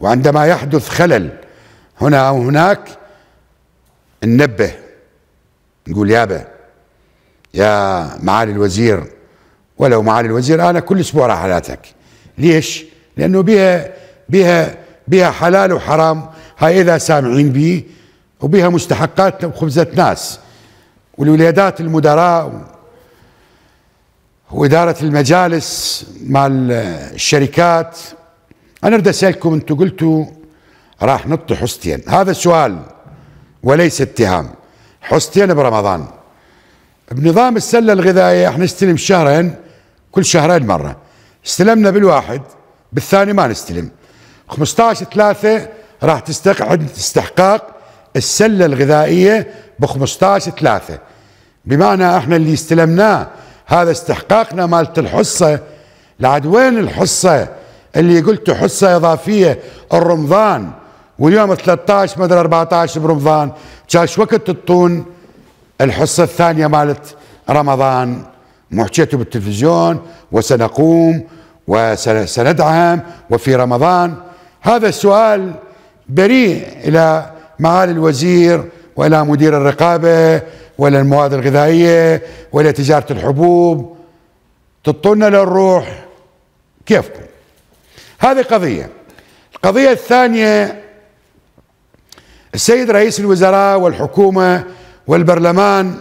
وعندما يحدث خلل هنا أو هناك ننبه نقول يابا يا معالي الوزير ولو معالي الوزير أنا كل أسبوع راح حالاتك ليش؟ لأنه بها بها بها حلال وحرام هاي إذا سامعين به وبها مستحقات وخبزة ناس والولادات المدراء وإدارة المجالس مع الشركات انا اريد اسالكم انتم قلتوا راح نط حصتين هذا سؤال وليس اتهام حصتين برمضان بنظام السله الغذائيه احنا نستلم شهرين كل شهرين مره استلمنا بالواحد بالثاني ما نستلم 15 3 راح تستقعد استحقاق السله الغذائيه ب 15 3 بمعنى احنا اللي استلمناه هذا استحقاقنا مالت الحصه لعد وين الحصه اللي قلته حصه اضافيه الرمضان واليوم 13 مدر 14 برمضان كاش وقت تطون الحصه الثانيه مالت رمضان محجيته بالتلفزيون وسنقوم وسندعم وفي رمضان هذا السؤال بريء الى معالي الوزير والى مدير الرقابه ولا المواد الغذائيه ولا تجاره الحبوب تطلنا للروح كيفكم هذه قضية القضية الثانية السيد رئيس الوزراء والحكومة والبرلمان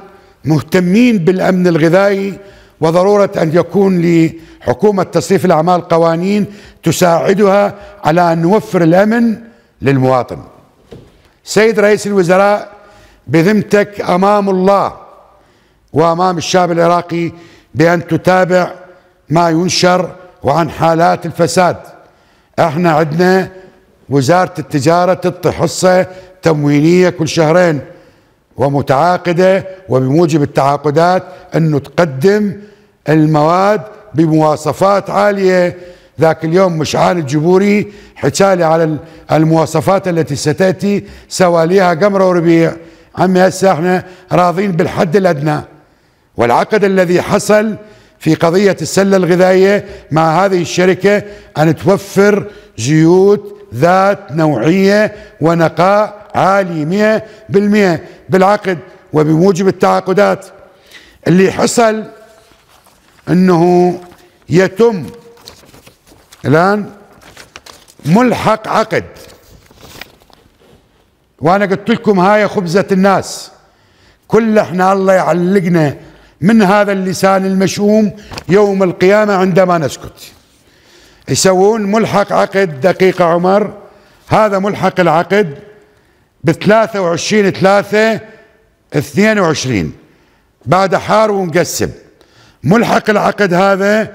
مهتمين بالأمن الغذائي وضرورة أن يكون لحكومة تصريف الأعمال قوانين تساعدها على أن نوفر الأمن للمواطن سيد رئيس الوزراء بذمتك أمام الله وأمام الشعب العراقي بأن تتابع ما ينشر وعن حالات الفساد احنا عندنا وزارة التجارة تعطي حصة تموينية كل شهرين ومتعاقدة وبموجب التعاقدات انه تقدم المواد بمواصفات عالية ذاك اليوم مشعان الجبوري حكالي على المواصفات التي ستأتي سواليها قمر وربيع عمي هسه احنا راضين بالحد الأدنى والعقد الذي حصل في قضية السلة الغذائية مع هذه الشركة أن توفر زيوت ذات نوعية ونقاء عالي مئة بالمئة بالعقد وبموجب التعاقدات اللي حصل أنه يتم الآن ملحق عقد وأنا قلت لكم هاي خبزة الناس كل احنا الله يعلقنا من هذا اللسان المشؤوم يوم القيامة عندما نسكت يسوون ملحق عقد دقيقة عمر هذا ملحق العقد ب 23 3 22 بعد حار ومقسم ملحق العقد هذا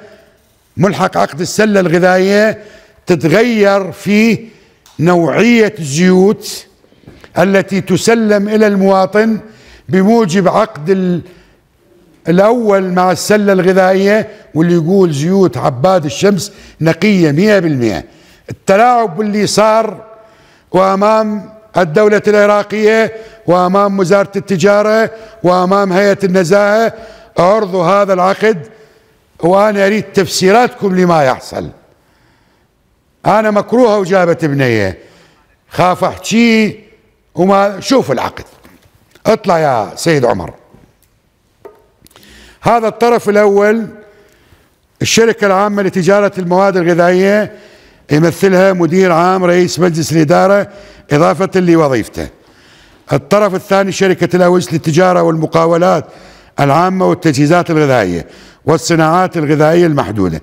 ملحق عقد السلة الغذائية تتغير في نوعية الزيوت التي تسلم إلى المواطن بموجب عقد الاول مع السله الغذائيه واللي يقول زيوت عباد الشمس نقيه 100% التلاعب اللي صار وامام الدوله العراقيه وامام وزاره التجاره وامام هيئه النزاهه عرضوا هذا العقد وانا اريد تفسيراتكم لما يحصل انا مكروهه وجابت بنيه خاف احكي وما شوف العقد اطلع يا سيد عمر هذا الطرف الأول الشركة العامة لتجارة المواد الغذائية يمثلها مدير عام رئيس مجلس الإدارة إضافة لوظيفته الطرف الثاني شركة الأوس للتجارة والمقاولات العامة والتجهيزات الغذائية والصناعات الغذائية المحدودة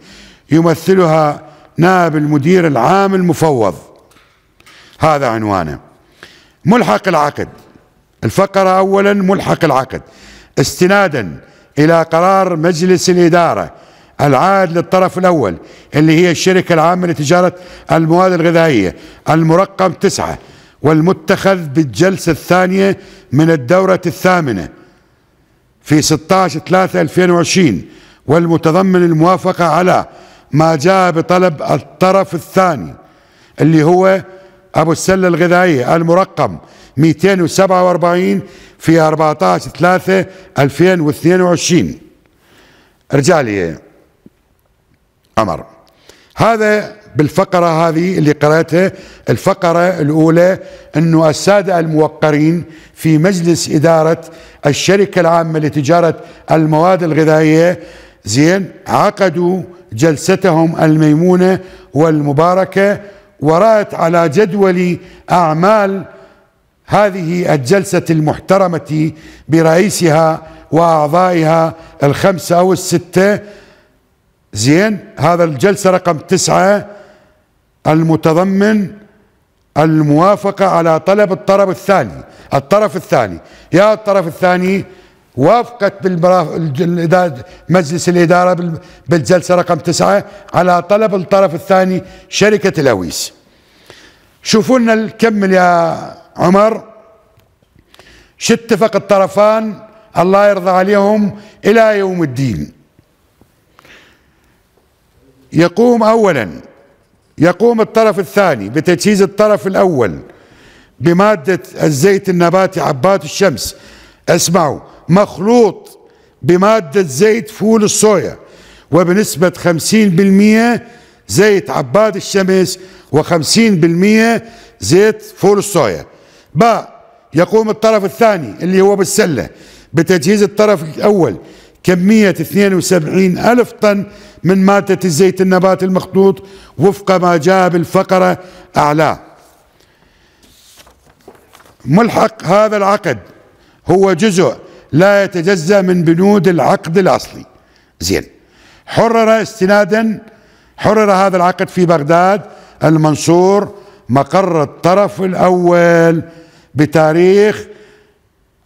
يمثلها نائب المدير العام المفوض هذا عنوانه ملحق العقد الفقرة أولا ملحق العقد استنادا إلى قرار مجلس الإدارة العائد للطرف الأول اللي هي الشركة العامة لتجارة المواد الغذائية المرقم تسعة والمتخذ بالجلسة الثانية من الدورة الثامنة في 16/3/2020 والمتضمن الموافقة على ما جاء بطلب الطرف الثاني اللي هو أبو السلة الغذائية المرقم 247 في 14 3 2022 ارجع لي عمر هذا بالفقرة هذه اللي قرأتها الفقرة الأولى أنه السادة الموقرين في مجلس إدارة الشركة العامة لتجارة المواد الغذائية زين عقدوا جلستهم الميمونة والمباركة ورأت على جدول أعمال هذه الجلسة المحترمة برئيسها وأعضائها الخمسة أو الستة زين هذا الجلسة رقم تسعة المتضمن الموافقة على طلب الطرف الثاني الطرف الثاني يا الطرف الثاني وافقت مجلس الإدارة بالجلسة رقم تسعة على طلب الطرف الثاني شركة الأويس شوفوا لنا الكمل يا عمر اتفق الطرفان الله يرضى عليهم إلى يوم الدين يقوم أولا يقوم الطرف الثاني بتجهيز الطرف الأول بمادة الزيت النباتي عبات الشمس اسمعوا مخلوط بمادة زيت فول الصويا وبنسبة 50% زيت عباد الشمس و50% زيت فول الصويا باء يقوم الطرف الثاني اللي هو بالسلة بتجهيز الطرف الأول كمية 72 ألف طن من مادة الزيت النبات المخطوط وفق ما جاء بالفقرة أعلاه ملحق هذا العقد هو جزء لا يتجزأ من بنود العقد الأصلي زين حرر استنادا حرر هذا العقد في بغداد المنصور مقر الطرف الأول بتاريخ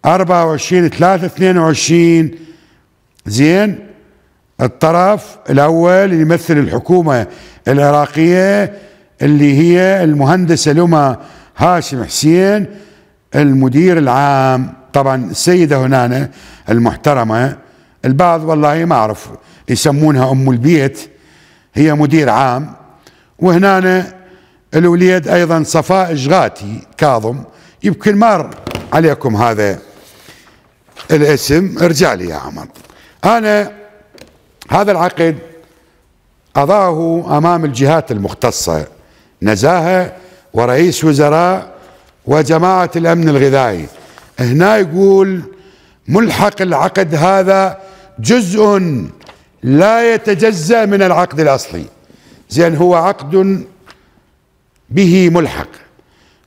24 3 22 زين الطرف الأول اللي يمثل الحكومة العراقية اللي هي المهندسة لما هاشم حسين المدير العام طبعا السيدة هنا المحترمة البعض والله ما أعرف يسمونها أم البيت هي مدير عام وهنا الوليد ايضا صفاء جغاتي كاظم يمكن مر عليكم هذا الاسم ارجع لي يا عمر انا هذا العقد اضاه امام الجهات المختصه نزاهه ورئيس وزراء وجماعه الامن الغذائي هنا يقول ملحق العقد هذا جزء لا يتجزا من العقد الاصلي زين هو عقد به ملحق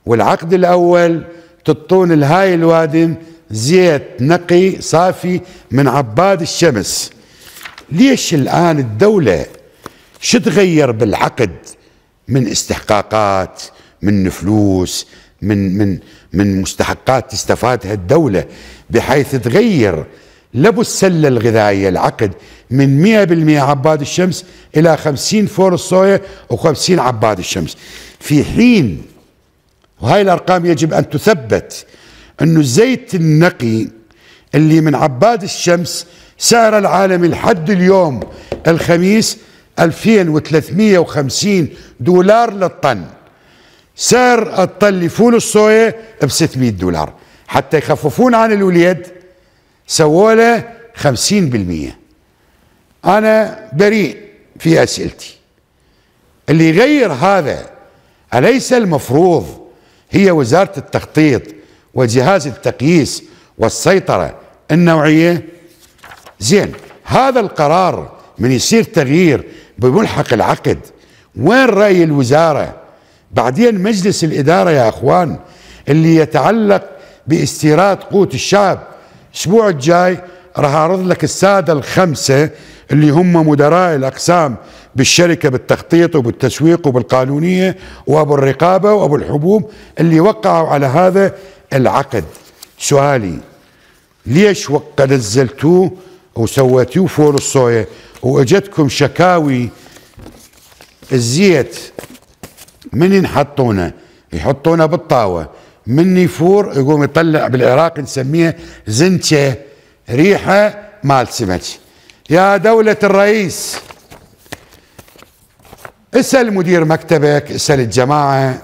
والعقد الأول تطون الهاي الوادم زيت نقي صافي من عباد الشمس ليش الآن الدولة شو تغير بالعقد من استحقاقات من فلوس من من من مستحقات تستفادها الدولة بحيث تغير لبو السلة الغذائية العقد من 100% عباد الشمس إلى 50 فور الصويا و50 عباد الشمس في حين وهاي الأرقام يجب أن تثبت أنه الزيت النقي اللي من عباد الشمس سعر العالمي لحد اليوم الخميس 2350 دولار للطن سعر الطن لفول الصويا ب 600 دولار حتى يخففون عن الوليد سووا له 50% انا بريء في اسئلتي اللي يغير هذا أليس المفروض هي وزارة التخطيط وجهاز التقييس والسيطرة النوعية زين هذا القرار من يصير تغيير بملحق العقد وين رأي الوزارة بعدين مجلس الإدارة يا أخوان اللي يتعلق باستيراد قوت الشعب الأسبوع الجاي راح اعرض لك الساده الخمسه اللي هم مدراء الاقسام بالشركه بالتخطيط وبالتسويق وبالقانونيه وابو الرقابه وابو الحبوب اللي وقعوا على هذا العقد سؤالي ليش وقد نزلتوه وسويتوه فول الصويا واجتكم شكاوي الزيت من ينحطونه يحطونه بالطاوه من يفور يقوم يطلع بالعراق نسميه زنته ريحة مال سمك يا دولة الرئيس اسأل مدير مكتبك اسأل الجماعة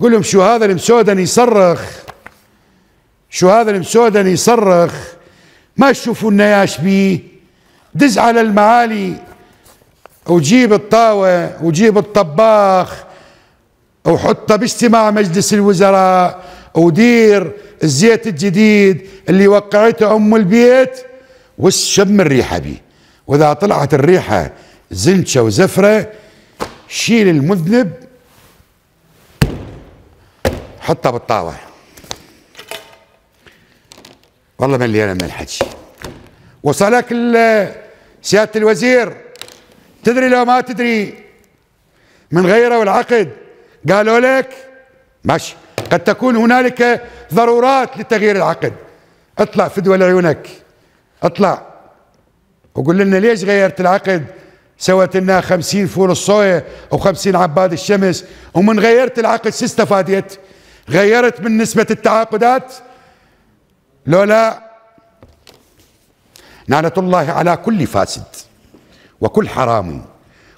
قول لهم شو هذا المسودن يصرخ شو هذا المسودن يصرخ ما تشوفوا النياش بيه دز على المعالي وجيب الطاوة وجيب الطباخ وحطه باجتماع مجلس الوزراء ودير الزيت الجديد اللي وقعته ام البيت وشم الريحه بيه واذا طلعت الريحه زلشه وزفره شيل المذنب حطها بالطاوه والله مليانه من الحكي وصلك سياده الوزير تدري لو ما تدري من غيره العقد قالوا لك ماشي قد تكون هنالك ضرورات لتغيير العقد اطلع دول عيونك اطلع وقول لنا ليش غيرت العقد سوت لنا 50 فول الصويا و50 عباد الشمس ومن غيرت العقد شو استفادت؟ غيرت من نسبة التعاقدات لولا لعنة الله على كل فاسد وكل حرام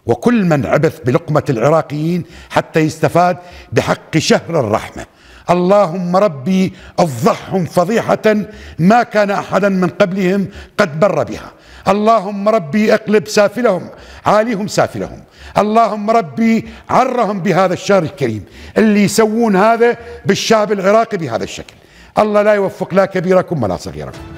وكل من عبث بلقمة العراقيين حتى يستفاد بحق شهر الرحمة اللهم ربي افضحهم فضيحة ما كان أحدا من قبلهم قد بر بها اللهم ربي اقلب سافلهم عاليهم سافلهم اللهم ربي عرهم بهذا الشهر الكريم اللي يسوون هذا بالشعب العراقي بهذا الشكل الله لا يوفق لا كبيركم ولا صغيركم